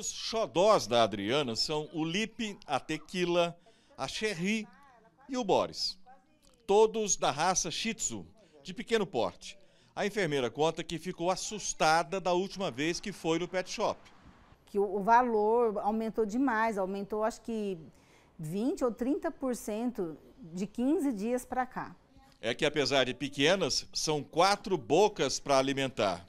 os xodós da Adriana são o Lipe, a Tequila, a Cherry e o Boris. Todos da raça Shih Tzu, de pequeno porte. A enfermeira conta que ficou assustada da última vez que foi no pet shop. Que o valor aumentou demais, aumentou acho que 20 ou 30% de 15 dias para cá. É que apesar de pequenas, são quatro bocas para alimentar.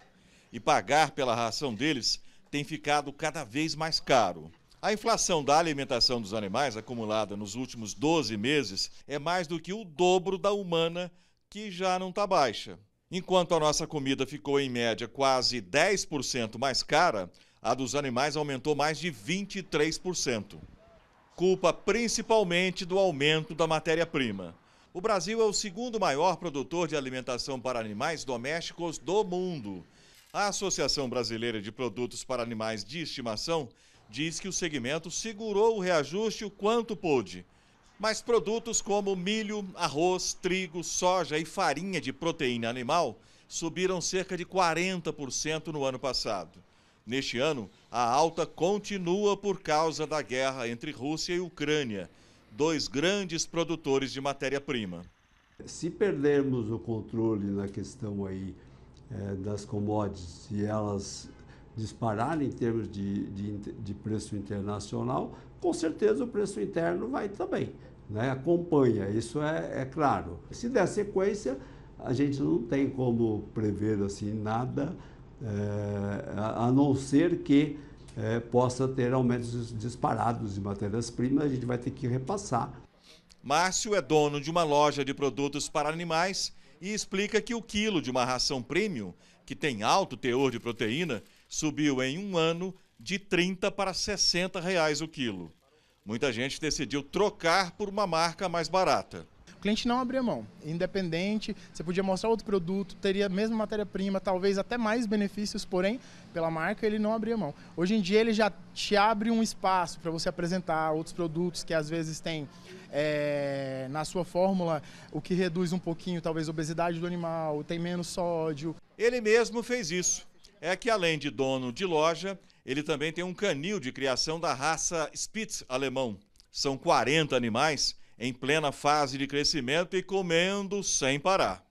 E pagar pela ração deles tem ficado cada vez mais caro. A inflação da alimentação dos animais, acumulada nos últimos 12 meses, é mais do que o dobro da humana, que já não está baixa. Enquanto a nossa comida ficou em média quase 10% mais cara, a dos animais aumentou mais de 23%. Culpa principalmente do aumento da matéria-prima. O Brasil é o segundo maior produtor de alimentação para animais domésticos do mundo a Associação Brasileira de Produtos para Animais de Estimação diz que o segmento segurou o reajuste o quanto pôde. Mas produtos como milho, arroz, trigo, soja e farinha de proteína animal subiram cerca de 40% no ano passado. Neste ano, a alta continua por causa da guerra entre Rússia e Ucrânia, dois grandes produtores de matéria-prima. Se perdermos o controle na questão aí eh, das commodities e elas dispararem em termos de, de, de, preço internacional, com certeza o preço interno vai também, né? acompanha, isso é, é claro. Se der sequência, a gente não tem como prever assim nada, eh, a, não ser que eh, possa ter aumentos disparados de matérias-primas, a gente vai ter que repassar. Márcio é dono de uma loja de produtos para animais e explica que o quilo de uma ração premium, que tem alto teor de proteína, subiu em um ano de 30 para 60 reais o quilo. Muita gente decidiu trocar por uma marca mais barata. O cliente não abria mão. Independente, você podia mostrar outro produto, teria a mesma matéria-prima, talvez até mais benefícios, porém, pela marca ele não abria mão. Hoje em dia ele já te abre um espaço para você apresentar outros produtos que às vezes tem é, na sua fórmula, o que reduz um pouquinho talvez a obesidade do animal, tem menos sódio. Ele mesmo fez isso. É que além de dono de loja, ele também tem um canil de criação da raça Spitz alemão. São 40 animais em plena fase de crescimento e comendo sem parar.